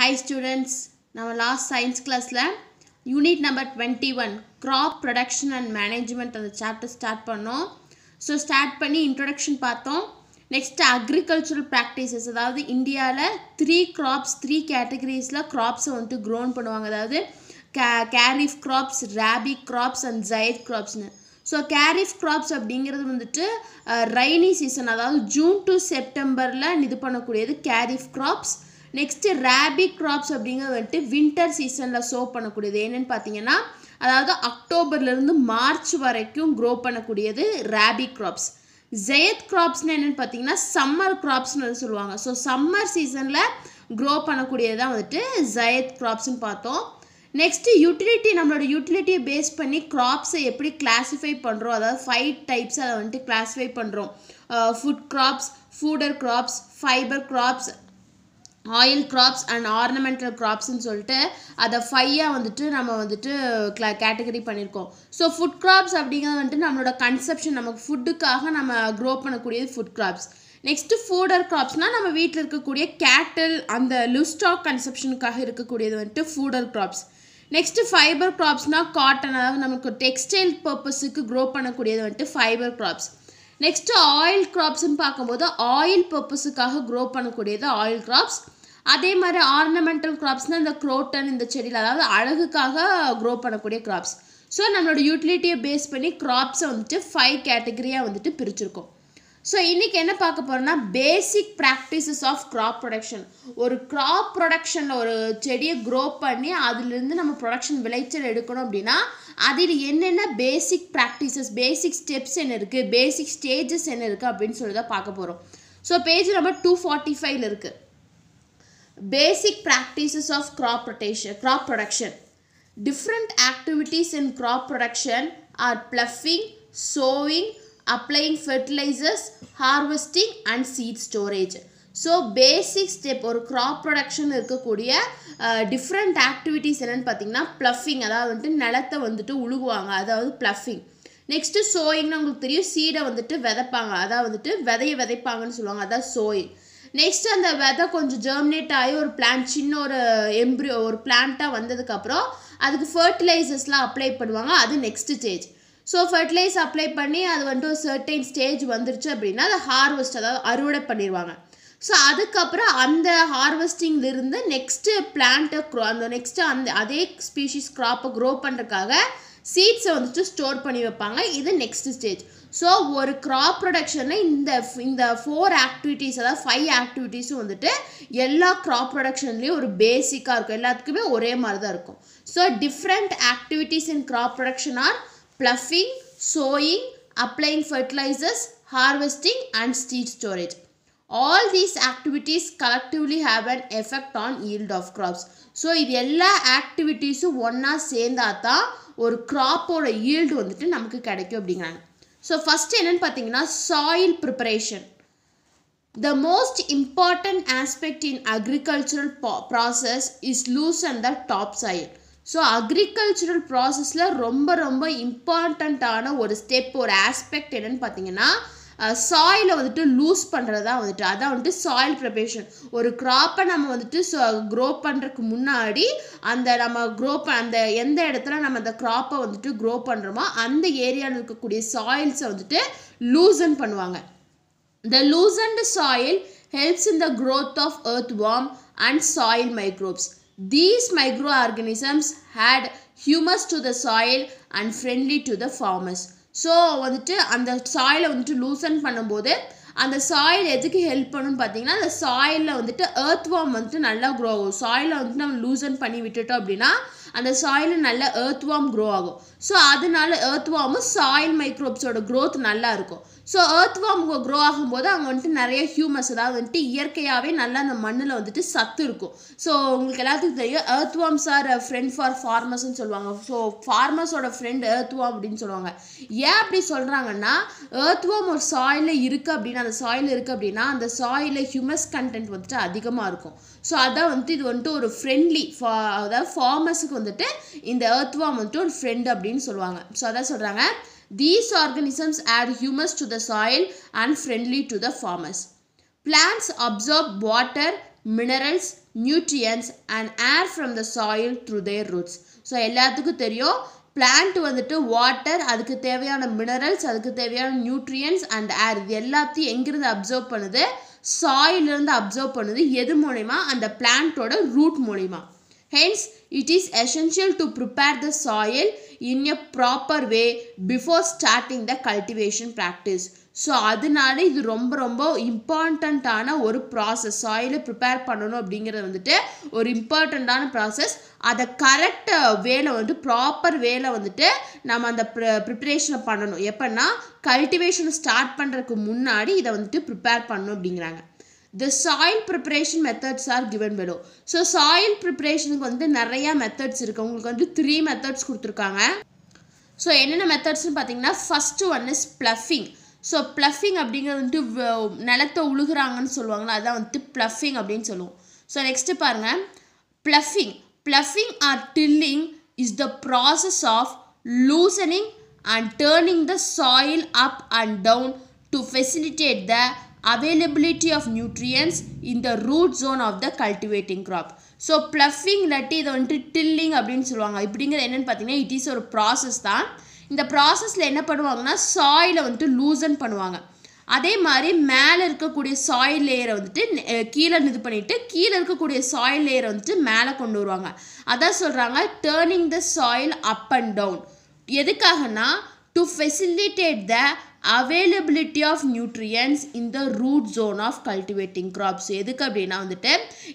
High students நம்ம last science கிளாஸில் unit number twenty one crop production and management அந்த chapter start பண்ணோம் so start பண்ணி introduction பார்த்தோம் நெக்ஸ்ட் அக்ரிகல்ச்சரல் ப்ராக்டிசஸ் அதாவது இந்தியாவில் த்ரீ க்ராப்ஸ் த்ரீ கேட்டகரிஸில் க்ராப்ஸை வந்துட்டு க்ரோன் பண்ணுவாங்க அதாவது கே kharif crops rabi crops and zaid க்ராப்ஸ்னு ஸோ கேரிஃப் க்ராப்ஸ் அப்படிங்கிறது வந்துட்டு ரெய்னி சீசன் அதாவது ஜூன் டு செப்டம்பரில் இது பண்ணக்கூடியது kharif crops next rabi crops அப்படிங்கிற வந்துட்டு வின்டர் சீசனில் சோ பண்ணக்கூடியது என்னென்னு பார்த்தீங்கன்னா அதாவது அக்டோபர்லேருந்து மார்ச் வரைக்கும் க்ரோ பண்ணக்கூடியது ரேபி கிராப்ஸ் ஜெயத் கிராப்ஸ்னு என்னென்னு பார்த்தீங்கன்னா சம்மர் க்ராப்ஸ்னு சொல்லுவாங்க ஸோ சம்மர் சீசனில் க்ரோ பண்ணக்கூடியது தான் வந்துட்டு ஜயத் க்ராப்ஸ்னு பார்த்தோம் நெக்ஸ்ட்டு யூட்டிலிட்டி நம்மளோட யூட்டிலிட்டியை பேஸ் பண்ணி கிராப்ஸை எப்படி கிளாஸிஃபை பண்ணுறோம் அதாவது ஃபைவ் டைப்ஸ் அதை வந்துட்டு கிளாஸிஃபை பண்ணுறோம் food crops fodder crops fibre crops oil crops and ornamental க்ராப்ஸ்னு சொல்லிட்டு அதை ஃபையாக வந்துட்டு நம்ம வந்துட்டு கிளா கேட்டகரி பண்ணியிருக்கோம் ஸோ ஃபுட் க்ராப்ஸ் அப்படிங்கிறது வந்துட்டு நம்மளோட கன்செப்ஷன் நமக்கு ஃபுட்டுக்காக நம்ம க்ரோ பண்ணக்கூடியது ஃபுட் க்ராப்ஸ் நெக்ஸ்ட்டு ஃபூடர் க்ராப்ஸ்னால் நம்ம வீட்டில் இருக்கக்கூடிய கேட்டில் அந்த லுஸ்டாக் கன்செப்ஷனுக்காக இருக்கக்கூடியது வந்துட்டு ஃபூடர் க்ராப்ஸ் நெக்ஸ்ட்டு ஃபைபர் க்ராப்ஸ்னால் காட்டன் அதாவது நமக்கு டெக்ஸ்டைல் பர்பஸுக்கு க்ரோ பண்ணக்கூடியது வந்துட்டு ஃபைபர் க்ராப்ஸ் நெக்ஸ்ட்டு ஆயில் க்ராப்ஸ்னு பார்க்கும்போது ஆயில் பர்பஸுக்காக க்ரோ பண்ணக்கூடியது ஆயில் க்ராப்ஸ் அதே மாதிரி ஆர்னமெண்டல் க்ராப்ஸ்னால் இந்த குரோட்டன் இந்த செடியில் அதாவது அழகுக்காக க்ரோ பண்ணக்கூடிய க்ராப்ஸ் ஸோ நம்மளோட யூட்டிலிட்டியை பேஸ் பண்ணி க்ராப்ஸை வந்துட்டு ஃபைவ் கேட்டகரியாக வந்துட்டு பிரிச்சிருக்கோம் ஸோ இன்றைக்கி என்ன பார்க்க போகிறோம்னா basic practices of crop production ஒரு க்ராப் ப்ரொடக்ஷனில் ஒரு செடியை க்ரோ பண்ணி அதுலேருந்து நம்ம ப்ரொடக்ஷன் விளைச்சல் எடுக்கணும் அப்படின்னா அதில் என்னென்ன பேசிக் ப்ராக்டிசஸ் பேசிக் ஸ்டெப்ஸ் என்ன இருக்குது பேசிக் ஸ்டேஜஸ் என்ன இருக்குது அப்படின்னு சொல்லி தான் பார்க்க போகிறோம் so page number two forty ஃபைவ்ல இருக்குது basic practices of crop rotation crop production different activities in crop production are ploughing sowing applying fertilisers harvesting and seed storage so basic step ஒரு க்ராப் ப்ரொடக்ஷன் இருக்கக்கூடிய different activities என்னென்னு பார்த்தீங்கன்னா ploughing அதாவது வந்துட்டு நிலத்தை வந்துட்டு உழுகுவாங்க அதாவது ப்ளஃபிங் நெக்ஸ்ட்டு சோயிங்னு உங்களுக்கு தெரியும் சீடை வந்துட்டு விதைப்பாங்க அதாவது வந்துட்டு விதைய விதைப்பாங்கன்னு சொல்லுவாங்க அதான் சோயிங் நெக்ஸ்ட் அந்த விதை கொஞ்சம் ஜெர்மினேட் ஆகி ஒரு பிளான்ட் சின்ன ஒரு எம்ப்ரியோ ஒரு பிளான்ட்டாக வந்ததுக்கப்புறம் அதுக்கு ஃபர்டிலைசர்ஸ்லாம் அப்ளை பண்ணுவாங்க அது next stage so fertilise apply பண்ணி அது வந்துட்டு ஒரு சர்டைன் ஸ்டேஜ் வந்துருச்சு அப்படின்னா அதை ஹார்வெஸ்ட் அதாவது அறுவடை பண்ணிடுவாங்க ஸோ அதுக்கப்புறம் அந்த ஹார்வெஸ்டிங்லேருந்து நெக்ஸ்ட்டு பிளான்ட்டை க்ரோ அந்த நெக்ஸ்ட்டு அந்த அதே ஸ்பீஷிஸ் க்ராப்பை க்ரோ பண்ணுறதுக்காக சீட்ஸை வந்துட்டு ஸ்டோர் பண்ணி வைப்பாங்க இது நெக்ஸ்ட் ஸ்டேஜ் ஸோ ஒரு க்ராப் ப்ரொடக்ஷனில் இந்த இந்த ஃபோர் ஆக்டிவிட்டீஸ் அதாவது ஃபைவ் ஆக்டிவிட்டீஸும் வந்துட்டு எல்லா க்ராப் ப்ரொடக்ஷன்லேயும் ஒரு பேசிக்காக இருக்கும் எல்லாத்துக்குமே ஒரே மாதிரி தான் இருக்கும் so different activities in crop production are ploughing sowing applying fertilisers harvesting and seed storage all these activities collectively have and effect on yield of crops so இது எல்லா ஆக்டிவிட்டீஸும் ஒன்றா சேர்ந்தா தான் ஒரு க்ராப்போட ஈல்டு வந்துட்டு நமக்கு கிடைக்கும் அப்படிங்கிறாங்க ஸோ ஃபஸ்ட்டு என்னென்னு பார்த்தீங்கன்னா soil preparation the most important aspect in agricultural process is loose and the top soil so agricultural ப்ராசஸில் ரொம்ப ரொம்ப இம்பார்ட்டண்ட்டான ஒரு ஸ்டெப் ஒரு ஆஸ்பெக்ட் என்னென்னு பார்த்தீங்கன்னா சாயிலை வந்துட்டு லூஸ் பண்ணுறது தான் வந்துட்டு அதான் வந்துட்டு சாயில் ப்ரிப்பரேஷன் ஒரு க்ராப்பை நம்ம வந்துட்டு க்ரோ பண்ணுறதுக்கு முன்னாடி அந்த நம்ம க்ரோ ப அந்த எந்த இடத்துல நம்ம அந்த க்ராப்பை வந்துட்டு க்ரோ பண்ணுறோமோ அந்த ஏரியாவில் இருக்கக்கூடிய சாயில்ஸை வந்துட்டு லூசன் பண்ணுவாங்க the loosened soil helps in the growth of earthworm and soil microbes these microorganisms add humus to the soil and friendly to the farmers so வந்துட்டு அந்த சாயிலை வந்துட்டு லூசன் பண்ணும்போது அந்த சாயில் எதுக்கு ஹெல்ப் பண்ணுன்னு பார்த்தீங்கன்னா அந்த சாயிலில் வந்துட்டு ஏர்த் வார்ம் வந்துட்டு நல்லா க்ரோ ஆகும் சாயில் வந்துட்டு நம்ம லூசன் பண்ணி விட்டுட்டோம் அப்படின்னா அந்த சாயில் நல்ல ஏர்த் வார்ம் க்ரோ ஆகும் ஸோ அதனால ஏர்த் வார்மும் சாயில் மைக்ரோப்ஸோட க்ரோத் நல்லா இருக்கும் ஸோ ஏர்த்வாம் க்ரோ ஆகும்போது அங்கே வந்துட்டு நிறைய ஹியூமஸ் அதாவது வந்துட்டு இயற்கையாகவே நல்லா அந்த மண்ணில் வந்துட்டு சத்து இருக்கும் ஸோ உங்களுக்கு எல்லாத்துக்கும் தெரியும் ஏர்த்வாம்ஸ் ஆர் ஃப்ரெண்ட் ஃபார் ஃபார்மர்ஸ்னு சொல்லுவாங்க ஸோ ஃபார்மர்ஸோட ஃப்ரெண்ட் ஏர்த்வாம் அப்படின்னு சொல்லுவாங்க ஏன் அப்படி சொல்கிறாங்கன்னா ஏர்த்வாம் ஒரு சாயில் இருக்குது அப்படின்னா அந்த சாயில் இருக்குது அப்படின்னா அந்த சாயில் ஹியூமஸ் கண்டென்ட் வந்துட்டு அதிகமாக இருக்கும் ஸோ அதான் வந்துட்டு இது வந்துட்டு ஒரு ஃப்ரெண்ட்லி ஃபா அதாவது ஃபார்மர்ஸுக்கு வந்துட்டு இந்த ஏர்த்வாம் வந்துட்டு ஒரு ஃப்ரெண்டு அப்படின்னு சொல்லுவாங்க ஸோ அதான் சொல்கிறாங்க These organisms add humus to the soil and friendly to the farmers. Plants absorb water, minerals, nutrients and air from the soil through their roots so எல்லாத்துக்கும் தெரியும் பிளான்ட் வந்துட்டு வாட்டர் அதுக்கு தேவையான மினரல்ஸ் அதுக்கு தேவையான நியூட்ரியன்ஸ் அண்ட் ஏர் இது எல்லாத்தையும் எங்கேருந்து அப்சர்வ் பண்ணுது சாயிலிருந்து அப்சர்வ் பண்ணுது எது மூலிமா அந்த பிளான்ட்டோட ரூட் மூலிமா Hence, it is essential to prepare the soil in a proper way before starting the cultivation practice. So அதனால இது ரொம்ப ரொம்ப இம்பார்ட்டண்ட்டான ஒரு ப்ராசஸ் சாயிலை ப்ரிப்பேர் பண்ணணும் அப்படிங்கிறது வந்துட்டு ஒரு இம்பார்ட்டண்ட்டான ப்ராசஸ் அதை கரெக்ட் வேலை வந்துட்டு ப்ராப்பர் வேலை வந்துட்டு நம்ம அந்த ப்ரிப்பரேஷனை பண்ணணும் எப்படின்னா கல்டிவேஷனை ஸ்டார்ட் பண்ணுறதுக்கு முன்னாடி இதை வந்துட்டு ப்ரிப்பேர் பண்ணணும் அப்படிங்கிறாங்க the soil preparation methods are given below so soil ப்ரிப்பரேஷனுக்கு வந்து நிறையா மெத்தட்ஸ் இருக்குது உங்களுக்கு வந்து த்ரீ மெத்தட்ஸ் கொடுத்துருக்காங்க ஸோ என்னென்ன மெத்தட்ஸ்னு பார்த்தீங்கன்னா first one is ploughing so ploughing அப்படிங்கிறது வந்துட்டு நிலத்தை உழுகிறாங்கன்னு சொல்லுவாங்களா அதான் வந்துட்டு ப்ளஃபிங் அப்படின்னு சொல்லுவோம் ஸோ நெக்ஸ்ட்டு பாருங்கள் ploughing ploughing or tilling is the process of loosening and turning the soil up and down to facilitate the availability of nutrients in the root zone of the cultivating crop so ploughing இல்லாட்டி இதை வந்துட்டு tilling அப்படின்னு சொல்லுவாங்க இப்படிங்கிற என்னென்னு பார்த்தீங்கன்னா it is ஒரு process தான் இந்த ப்ராசஸில் என்ன பண்ணுவாங்கன்னா சாயிலை வந்துட்டு லூசன் பண்ணுவாங்க அதே மாதிரி மேலே இருக்கக்கூடிய சாயில் லேயரை வந்துட்டு கீழே இது பண்ணிவிட்டு கீழே இருக்கக்கூடிய சாயில் லேயரை வந்துட்டு மேலே கொண்டு வருவாங்க அதான் சொல்கிறாங்க turning the soil up and down எதுக்காகனா to facilitate the availability of nutrients the root zone of cultivating crops எதுக்கு அப்படின்னா வந்துட்டு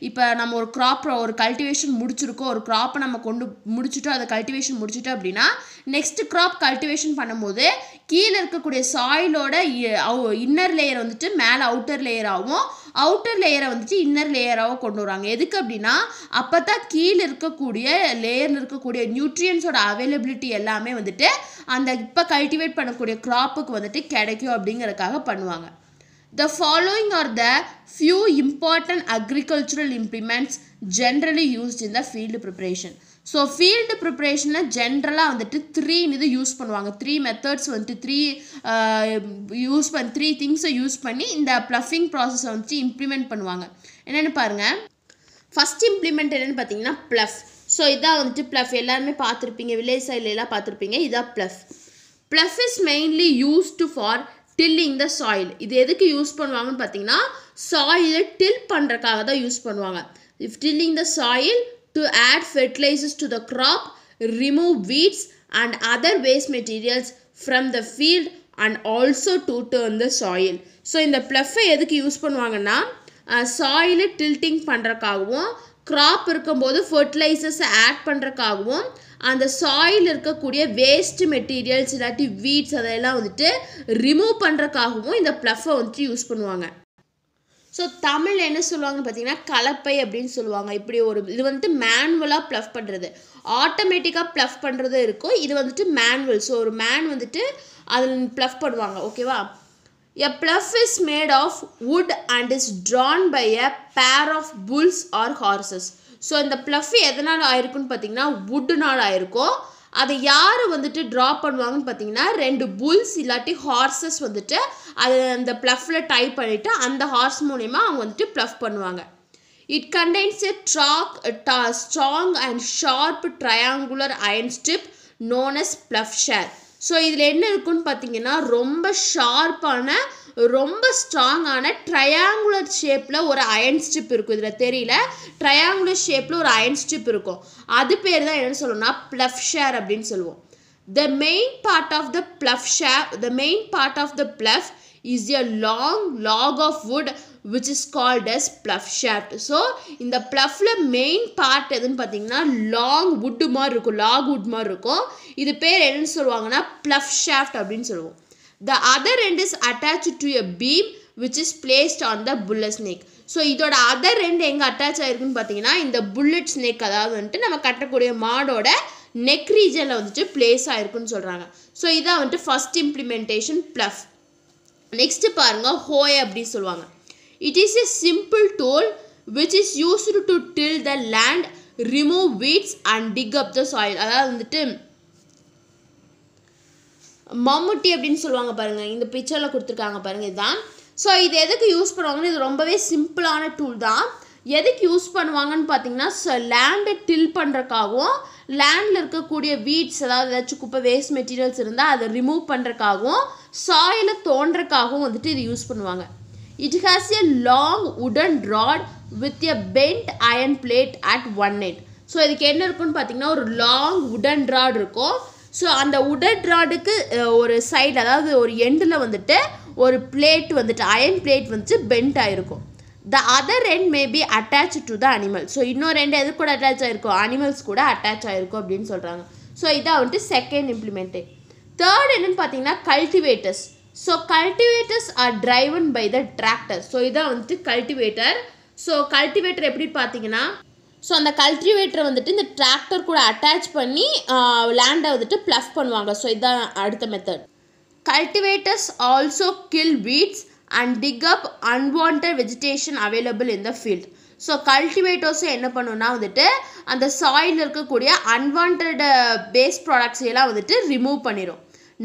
இப்போ நம்ம ஒரு க்ராப் ஒரு கல்டிவேஷன் முடிச்சிருக்கோம் ஒரு க்ராப்பை நம்ம கொண்டு முடிச்சுட்டோம் அதை கல்டிவேஷன் முடிச்சுட்டோம் அப்படின்னா நெக்ஸ்ட் க்ராப் கல்டிவேஷன் பண்ணும்போது கீழே இருக்கக்கூடிய சாயிலோட இன்னர் லேயர் வந்துட்டு மேலே அவுட்டர் லேயராகவும் அவுட்டர் லேயரை வந்துட்டு இன்னர் லேயராக கொண்டு வராங்க எதுக்கு அப்படின்னா அப்போ தான் கீழே இருக்கக்கூடிய லேயரில் இருக்கக்கூடிய நியூட்ரியன்ஸோட அவைலபிலிட்டி எல்லாமே வந்துட்டு அந்த இப்போ கல்டிவேட் பண்ணக்கூடிய க்ராப்புக்கு வந்துட்டு கிடைக்கும் அப்படிங்கிறதுக்காக பண்ணுவாங்க the following are the few important agricultural implements generally used in the field preparation so field ப்ரிப்ரேஷனில் ஜென்ரலாக வந்துட்டு த்ரீன்னு இது யூஸ் பண்ணுவாங்க த்ரீ மெத்தட்ஸ் வந்துட்டு த்ரீ யூஸ் பண்ணி த்ரீ திங்ஸை யூஸ் பண்ணி இந்த ப்ளஃபிங் ப்ராசஸை வந்துட்டு இம்ப்ளிமெண்ட் பண்ணுவாங்க என்னென்னு பாருங்கள் ஃபஸ்ட் இம்ப்ளிமெண்ட் என்னென்னு பார்த்தீங்கன்னா ப்ளஃப் ஸோ இதான் வந்துட்டு ப்ளஃப் எல்லாருமே பார்த்துருப்பீங்க வில்லேஜ் எல்லாம் பார்த்துருப்பீங்க இதான் plough plough is mainly used for tilling the soil இது எதுக்கு யூஸ் பண்ணுவாங்கன்னு பார்த்தீங்கன்னா சாயிலை டில் பண்ணுறக்காக தான் யூஸ் பண்ணுவாங்க if tilling the soil to add fertilisers to the crop remove weeds and other waste materials from the field and also to turn the soil so இந்த ப்ளஃபை எதுக்கு use பண்ணுவாங்கன்னா சாயிலை டில்ட்டிங் பண்ணுறக்காகவும் க்ராப் இருக்கும்போது ஃபர்டிலைசர்ஸை add பண்ணுறக்காகவும் அந்த soil இருக்கக்கூடிய waste materials இல்லாட்டி weeds அதையெல்லாம் வந்துட்டு ரிமூவ் பண்ணுறக்காகவும் இந்த ப்ளஃபை வந்துட்டு யூஸ் பண்ணுவாங்க ஸோ தமிழ் என்ன சொல்லுவாங்கன்னு பார்த்தீங்கன்னா கலப்பை அப்படின்னு சொல்லுவாங்க இப்படி ஒரு இது வந்துட்டு மேனுவலாக ப்ளஃப் பண்ணுறது ஆட்டோமேட்டிக்காக ப்ளஃப் பண்ணுறது இருக்கும் இது வந்துட்டு மேனுவல் ஸோ ஒரு மேன் வந்துட்டு அதில் ப்ளஃப் பண்ணுவாங்க ஓகேவா a plough is made of wood and is drawn by a pair of bulls or horses so இந்த ப்ளஃப் எதனால் ஆயிருக்குன்னு பார்த்தீங்கன்னா வுட்டுனால் ஆயிருக்கும் அதை யார் வந்துட்டு ட்ரா பண்ணுவாங்கன்னு பார்த்தீங்கன்னா ரெண்டு புல்ஸ் இல்லாட்டி ஹார்சஸ் வந்துட்டு அது அந்த ப்ளஃப்பில் டைப் பண்ணிவிட்டு அந்த ஹார்ஸ் மூலிமா அவங்க வந்துட்டு ப்ளஃப் பண்ணுவாங்க it contains a track strong and sharp triangular iron strip known as ploughshare so இதில் என்ன இருக்குன்னு பார்த்தீங்கன்னா ரொம்ப ஷார்ப்பான ரொம்ப ஸ்ட்ராங்கான ட்ரையாங்குலர் ஷேப்பில் ஒரு அயன் ஸ்ட்ரிப் இருக்கும் இதில் தெரியல ட்ரையாங்குலர் ஷேப்பில் ஒரு அயன் ஸ்ட்ரிப் இருக்கும் அது பேர் தான் என்னென்னு சொல்லணும்னா ப்ளஃப் ஷேர் அப்படின்னு சொல்லுவோம் the main part of the ploughshare the main part of the plough is a long log of wood which is called as plough shaft so இந்த ப்ளஃப்பில் மெயின் பார்ட் எதுன்னு பார்த்தீங்கன்னா லாங் வுட்டு மாதிரி இருக்கும் lock would மாதிரி இருக்கும் இது பேர் என்னன்னு சொல்லுவாங்கன்னா ப்ளஃப் ஷேஃப்ட் அப்படின்னு சொல்லுவோம் the other end is attach to a beam which is placed on the bullock neck so இதோட அதர் ரெண்டு எங்கே அட்டாச் ஆகிருக்குன்னு பார்த்தீங்கன்னா இந்த புல்லட் ஸ்னேக் அதாவது வந்துட்டு நம்ம கட்டக்கூடிய மாடோட நெக் ரீஜனில் வந்துட்டு பிளேஸ் ஆகிருக்குன்னு சொல்கிறாங்க ஸோ இதான் வந்துட்டு ஃபஸ்ட் இம்ப்ளிமெண்டேஷன் ப்ளஃப் நெக்ஸ்ட்டு பாருங்கள் ஹோய் அப்படின்னு சொல்லுவாங்க it is a simple tool which is used to till the land remove weeds and dig up the soil அதாவது வந்துட்டு மம்முட்டி அப்படின்னு சொல்லுவாங்க பாருங்கள் இந்த பிக்சரில் கொடுத்துருக்காங்க பாருங்கள் இதுதான் ஸோ இது எதுக்கு யூஸ் பண்ணுவாங்கன்னு இது ரொம்பவே சிம்பிளான டூல் தான் எதுக்கு யூஸ் பண்ணுவாங்கன்னு பார்த்தீங்கன்னா லேண்டை டில் பண்ணுறக்காகவும் லேண்டில் இருக்கக்கூடிய வீட்ஸ் ஏதாவது ஏதாச்சும் குப்பை வேஸ்ட் மெட்டீரியல்ஸ் இருந்தால் அதை ரிமூவ் பண்ணுறக்காகவும் சாயில் தோன்றக்காகவும் வந்துட்டு இது யூஸ் பண்ணுவாங்க it has a long wooden rod with a bent iron blade at one end so இதுக்கு என்ன இருக்குன்னு பார்த்தீங்கன்னா ஒரு லாங் உடன் ராட் இருக்கும் ஸோ அந்த உடட் ஒரு சைடு அதாவது ஒரு எண்டில் வந்துட்டு ஒரு பிளேட் வந்துட்டு அயன் பிளேட் வந்துட்டு பெண்ட் ஆகிருக்கும் the other end may be attach to the animal so இன்னொரு ரெண்டு எது கூட அட்டாச் ஆகிருக்கும் அனிமல்ஸ் கூட அட்டாச் ஆகிருக்கும் அப்படின்னு சொல்கிறாங்க ஸோ இதான் வந்துட்டு செகண்ட் இம்ப்ளிமெண்ட்டு தேர்ட் என்னென்னு பார்த்தீங்கன்னா cultivators so cultivators are driven by the tractor so இதான் வந்துட்டு கல்டிவேட்டர் ஸோ கல்டிவேட்டர் எப்படி பார்த்தீங்கன்னா ஸோ அந்த கல்டிவேட்டரை வந்துட்டு இந்த டிராக்டர் கூட அட்டாச் பண்ணி லேண்டை வந்துட்டு ப்ளஃப் பண்ணுவாங்க ஸோ இதுதான் அடுத்த method cultivators also kill weeds and dig up unwanted vegetation available in the field so கல்டிவேட்டர்ஸும் என்ன பண்ணுன்னா வந்துட்டு அந்த சாயில் இருக்கக்கூடிய அன்வான்ட் பேஸ் ப்ராடக்ட்ஸ் எல்லாம் வந்துட்டு ரிமூவ் பண்ணிடும்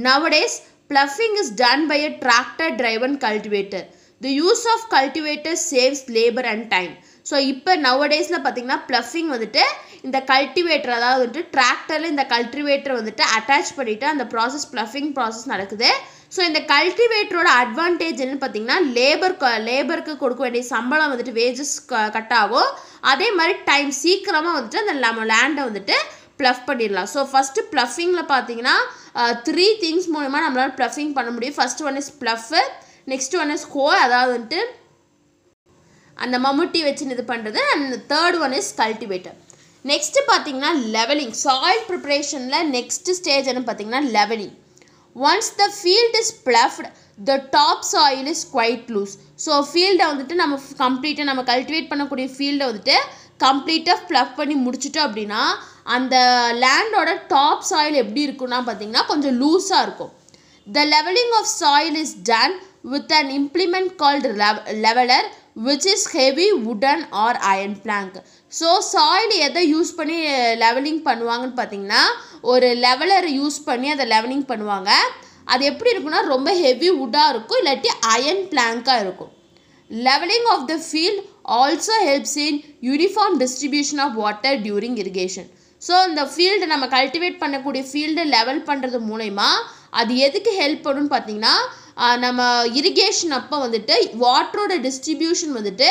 nowadays ploughing is done by a tractor driven cultivator the use of cultivator saves labour and time so இப்போ நவ டேஸில் பார்த்தீங்கன்னா ப்ளஃபிங் வந்துட்டு இந்த கல்டிவேட்டர் அதாவது வந்துட்டு டிராக்டரில் இந்த கல்டிவேட்டர் வந்துட்டு அட்டாச் பண்ணிவிட்டு அந்த ப்ராசஸ் ப்ளஃபிங் ப்ராசஸ் நடக்குது ஸோ இந்த கல்டிவேட்டரோட அட்வான்டேஜ் என்னன்னு பார்த்தீங்கன்னா லேபர் லேபருக்கு கொடுக்க வேண்டிய சம்பளம் வந்துட்டு வேஜஸ் கட் ஆகும் அதே மாதிரி டைம் சீக்கிரமாக வந்துட்டு அந்த நம்ம லேண்டை வந்துட்டு ப்ளஃப் பண்ணிடலாம் ஸோ ஃபஸ்ட்டு ப்ளஃபிங்கில் பார்த்தீங்கன்னா த்ரீ திங்ஸ் மூலிமா நம்மளால் ப்ளஃபிங் பண்ண முடியும் first one is plough next one is hoe அதாவது வந்துட்டு அந்த மம்முட்டி வச்சு இது பண்ணுறது and third one is cultivator next பார்த்தீங்கன்னா லெவலிங் சாயில் ப்ரிப்பரேஷனில் நெக்ஸ்ட்டு ஸ்டேஜ் என்ன பார்த்தீங்கன்னா levelling once the field is ploughed the top soil is quite loose so ஃபீல்டை வந்துட்டு நம்ம கம்ப்ளீட்டாக நம்ம கல்டிவேட் பண்ணக்கூடிய ஃபீல்டை வந்துட்டு கம்ப்ளீட்டாக ஃப்ளஃப் பண்ணி முடிச்சுட்டோம் அப்படின்னா அந்த லேண்டோட டாப் சாயில் எப்படி இருக்குன்னா பார்த்தீங்கன்னா கொஞ்சம் லூஸாக இருக்கும் the levelling of soil is done with an implement called leveller which is heavy wooden or iron plank so soil எதை யூஸ் பண்ணி லெவலிங் பண்ணுவாங்கன்னு பார்த்தீங்கன்னா ஒரு லெவலரை யூஸ் பண்ணி அதை லெவலிங் பண்ணுவாங்க அது எப்படி இருக்குன்னா ரொம்ப ஹெவி வுட்டாக இருக்கும் இல்லாட்டி அயன் பிளாங்காக இருக்கும் levelling of the field also helps in uniform distribution of water during irrigation so இந்த ஃபீல்டு நம்ம கல்டிவேட் பண்ணக்கூடிய ஃபீல்டு லெவல் பண்ணுறது மூலயமா அது எதுக்கு ஹெல்ப் பண்ணுன்னு பார்த்தீங்கன்னா நம்ம இரிகேஷன் அப்போ வந்துட்டு வாட்டரோட டிஸ்ட்ரிபியூஷன் வந்துட்டு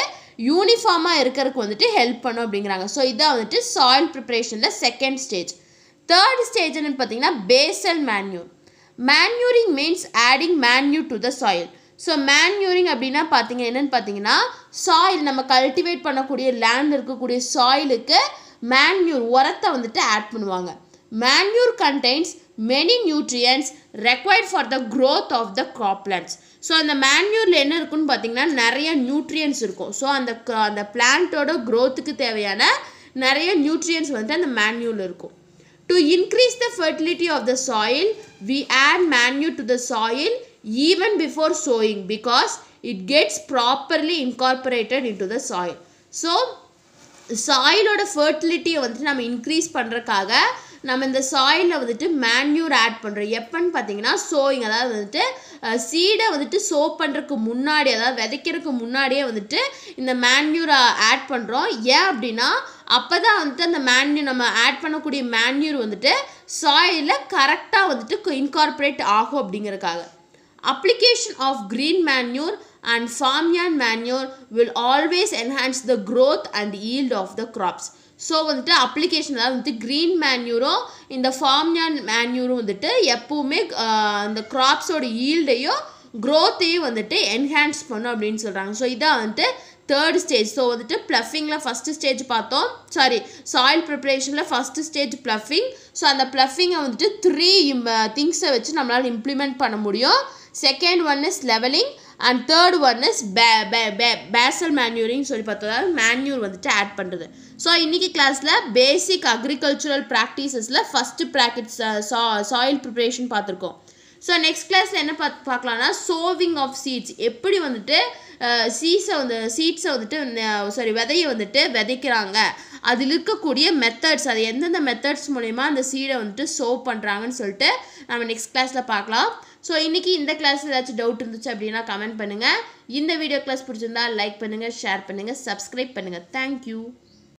யூனிஃபார்மாக இருக்கிறதுக்கு வந்துட்டு ஹெல்ப் பண்ணும் அப்படிங்கிறாங்க ஸோ இதான் வந்துட்டு சாயில் ப்ரிப்பரேஷனில் செகண்ட் ஸ்டேஜ் தேர்ட் ஸ்டேஜ் என்னன்னு பார்த்தீங்கன்னா basal manure manuring means adding manure to the soil so manuring அப்படின்னா பார்த்தீங்க என்னென்னு பார்த்தீங்கன்னா சாயில் நம்ம கல்டிவேட் பண்ணக்கூடிய லேண்ட் இருக்கக்கூடிய சாயிலுக்கு மேன்யூர் உரத்தை வந்துட்டு ஆட் பண்ணுவாங்க manure contains many nutrients required for the growth of the croplands so அந்த மேன்யூரில் என்ன இருக்குன்னு பார்த்தீங்கன்னா நிறைய நியூட்ரியன்ஸ் இருக்கும் ஸோ அந்த அந்த பிளான்ட்டோட க்ரோத்துக்கு தேவையான நிறைய நியூட்ரியன்ஸ் வந்து அந்த மேன்யூரில் இருக்கும் to increase the fertility of the soil we add manure to the soil even before sowing because it gets properly incorporated in to the soil so சாயிலோட ஃபர்டிலிட்டியை வந்துட்டு நம்ம இன்க்ரீஸ் பண்ணுறக்காக நம்ம இந்த சாயிலில் வந்துட்டு மேன்யூர் ஆட் பண்ணுறோம் எப்போன்னு பார்த்தீங்கன்னா சோயிங் அதாவது வந்துட்டு சீடை வந்துட்டு சோ பண்ணுறதுக்கு முன்னாடி அதாவது விதைக்கிறதுக்கு முன்னாடியே வந்துட்டு இந்த மேன்யூரை ஆட் பண்ணுறோம் ஏன் அப்படின்னா அப்போ தான் வந்துட்டு அந்த மேன்யூர் நம்ம ஆட் பண்ணக்கூடிய மேன்யூர் வந்துட்டு சாயிலில் கரெக்டாக வந்துட்டு இன்கார்பரேட் ஆகும் அப்படிங்கிறதுக்காக application of green manure and farmyard manure will always enhance the growth and yield of the crops so வந்துட்டு அப்ளிகேஷன் அதாவது வந்துட்டு க்ரீன் மேன்யூரும் இந்த ஃபார்ம்யான் மேன்யூரும் வந்துட்டு எப்போவுமே அந்த க்ராப்ஸோட ஈல்டையும் க்ரோத்தையும் வந்துட்டு என்ஹான்ஸ் பண்ணும் அப்படின்னு சொல்கிறாங்க ஸோ இதான் வந்துட்டு தேர்ட் ஸ்டேஜ் ஸோ வந்துட்டு ப்ளஃபிங்கில் ஃபஸ்ட்டு ஸ்டேஜ் பார்த்தோம் சாரி சாயில் ப்ரிப்பரேஷனில் ஃபஸ்ட்டு ஸ்டேஜ் ப்ளஃபிங் ஸோ அந்த ப்ளஃபிங்கை வந்துட்டு த்ரீ திங்ஸை வச்சு நம்மளால் இம்ப்ளிமெண்ட் பண்ண முடியும் second one is levelling and third one is ba ba ba basal மேன்யூரிங்னு சொல்லி பார்த்தா மேன்யூர் வந்துட்டு ஆட் பண்ணுறது ஸோ இன்றைக்கி கிளாஸில் பேசிக் அக்ரிகல்ச்சுரல் ப்ராக்டிசஸில் first practice so soil preparation பார்த்துருக்கோம் ஸோ நெக்ஸ்ட் கிளாஸில் என்ன பார்த்து பார்க்கலான்னா சோவிங் ஆஃப் சீட்ஸ் எப்படி வந்துட்டு சீஸை வந்து சீட்ஸை வந்துட்டு சாரி விதையை வந்துட்டு விதைக்கிறாங்க அதில் இருக்கக்கூடிய மெத்தட்ஸ் அது எந்தெந்த மெத்தட்ஸ் மூலிமா அந்த சீடை வந்துட்டு சோவ் பண்ணுறாங்கன்னு சொல்லிட்டு நம்ம நெக்ஸ்ட் கிளாஸில் பார்க்கலாம் ஸோ இன்றைக்கி இந்த கிளாஸ் ஏதாச்சும் டவுட் இருந்துச்சு அப்படின்னா கமெண்ட் பண்ணுங்கள் இந்த வீடியோ கிளாஸ் பிடிச்சிருந்தா லைக் பண்ணுங்கள் ஷேர் பண்ணுங்கள் சப்ஸ்கிரைப் பண்ணுங்கள் தேங்க்யூ